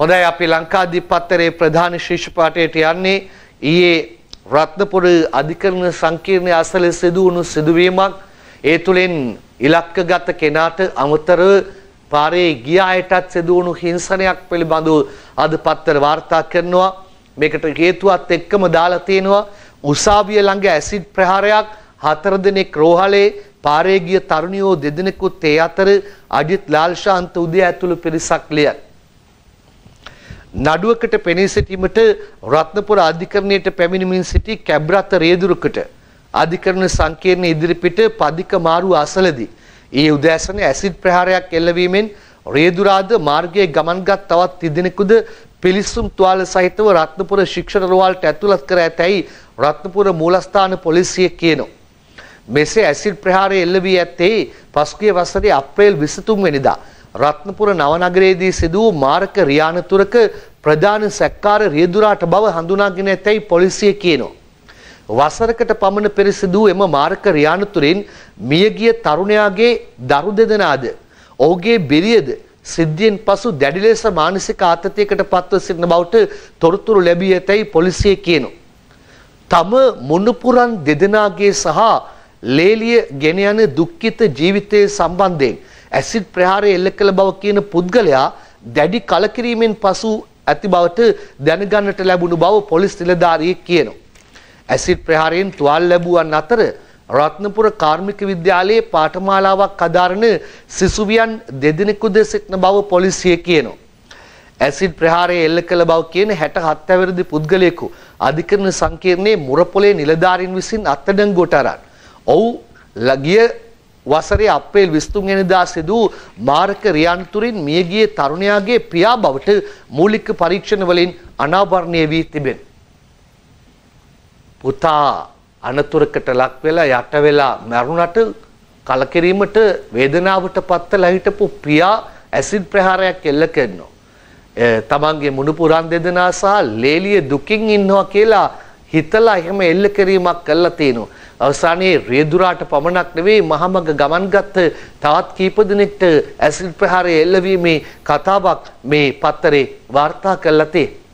හොඳයි අපි ලංකාධිපත්තරයේ ප්‍රධාන ශිෂ්‍ය පාඨයට යන්නේ ඊයේ රත්නපුර අධිකරණ සංකීර්ණයේ අසල සිදු වුණු සිදුවීමක් ඒ තුලින් ඉලක්කගත කෙනාට අමතර පාරේ ගිය අයටත් සිදු වුණු හිංසනයක් පිළිබඳව අද පත්තර වාර්තා කරනවා මේකට හේතුවත් එක්කම දාලා තියෙනවා උසාවිය ළඟ ඇසිඩ් ප්‍රහාරයක් හතර දෙනෙක් රෝහලේ පාරේ ගිය තරුණියෝ දෙදෙනෙකුත් ඒ අතර අජිත් ලාල්ශාන්ත උදේ ඇතුළු පිරිසක් ලියත් නඩුවකට පෙනී සිටීමට රත්නපුර අධිකරණයට පැමිණමින් සිටි කැබ්‍රත රේදුරුකට අධිකරණ සංකීර්ණ ඉදිරිපිට පදික මාරු අසලදී ඒ උදෑසන ඇසිඩ් ප්‍රහාරයක් එල්ලවීමෙන් රේදුරාද මාර්ගයේ ගමන්ගත් තවත් තිදෙනෙකුද පිලිස්සුම් තුවාල සහිතව රත්නපුර ශික්ෂණ රෝහලට ඇතුළත් කර ඇතැයි රත්නපුර මූලස්ථාන පොලිසිය කියනවා. මෙසේ ඇසිඩ් ප්‍රහාරය එල්ල වී ඇත්තේ පසුගිය වසරේ අප්‍රේල් 23 වෙනිදා රත්නපුර නවනගරයේදී සිදු වූ මාරක රියානතුරක ප්‍රධාන සැක්කාර රියදුරාට බව හඳුනාගෙන ඇතැයි පොලිසිය කියනවා. වසරකට පමණ පෙර සිදූ එම මාර්ක රියානතුරින් මියගිය තරුණයාගේ දරු දෙදෙනාද ඔහුගේ බිරියද සිද්ධියෙන් පසු දැඩි ලෙස මානසික ආතතියකට පත්ව සිටින බවට තොරතුරු ලැබී ඇතැයි පොලිසිය කියනවා. තම මුණුපුරන් දෙදෙනාගේ සහ ලේලිය ගෙන යන දුක්ඛිත ජීවිතයේ සම්බන්ධයෙන් ඇසිඩ් ප්‍රහාරය එල්ල කළ බව කියන පුද්ගලයා දැඩි කලකිරීමෙන් පසු ඇති බවට දැනගන්නට ලැබුණු බව පොලිස් නිලධාරියෙක් කියනවා. ඇසිඩ් ප්‍රහාරයෙන් තුවාල ලැබුවන් අතර රත්නපුර කාර්මික විද්‍යාලයේ පාඨමාලාවක් අදාරන සිසුවියන් දෙදෙනෙකු ද සිටින බව පොලිසිය කියනවා. ඇසිඩ් ප්‍රහාරයේ එල්ල කළ බව කියන 67 අවුරුදු පුද්ගලයෙකු අධිකරණ සංකීර්ණයේ මුරපොලේ නිලධාරීන් විසින් අත්අඩංගුවට අරන්. ඔහු ගිය වසරේ අප්‍රේල් 23 වෙනිදා සිදු මාර්ග රියන් තුරින් මියගිය තරුණයාගේ ප්‍රියාබවට මූලික පරීක්ෂණ වලින් අනාවරණය වී තිබෙන පුතා අනතුරකට ලක් වෙලා යට වෙලා මරුණට කලකිරීමට වේදනාවට පත්වලා හිටපු ප්‍රියා ඇසිඩ් ප්‍රහාරයක් එල්ල කරනවා. තමන්ගේ මුණුපුරන් දෙදෙනා සහ ලේලිය දුකින් ඉන්නවා කියලා හිතලා එහෙම එල්ල කිරීමක් කළා තියෙනවා. අවසානයේ රියදුරාට පමණක් නෙවෙයි මහමග ගමන් ගත්ත තවත් කීප දෙනෙක්ට ඇසිඩ් ප්‍රහාරය එල්ලවීමේ කතාවක් මේ පත්තරේ වාර්තා කළා තියෙනවා.